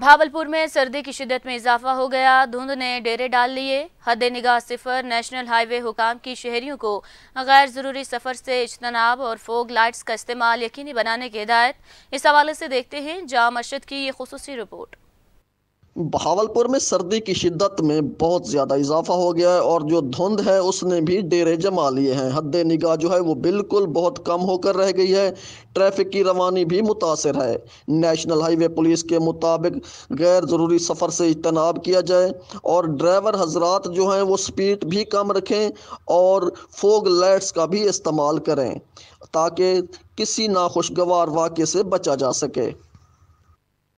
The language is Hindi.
भावलपुर में सर्दी की शिदत में इजाफा हो गया धुंध ने डेरे डाल लिए हद निगाह सिफर नेशनल हाईवे हुकाम की शहरियों को गैर ज़रूरी सफ़र से इजतनाब और फोग लाइट्स का इस्तेमाल यकीनी बनाने की हिदायत इस हवाले से देखते हैं जाम अरशद की ये खसूसी रिपोर्ट भावलपुर में सर्दी की शिद्दत में बहुत ज़्यादा इजाफा हो गया है और जो धुंध है उसने भी डेरे जमा लिए हैं हद निगाह जो है वो बिल्कुल बहुत कम होकर रह गई है ट्रैफिक की रवानी भी मुतासर है नेशनल हाईवे पुलिस के मुताबिक गैर ज़रूरी सफ़र से इजतनाब किया जाए और ड्राइवर हजरात जो हैं वो स्पीड भी कम रखें और फोग लाइट्स का भी इस्तेमाल करें ताकि किसी नाखुशगवार वाक़े से बचा जा सके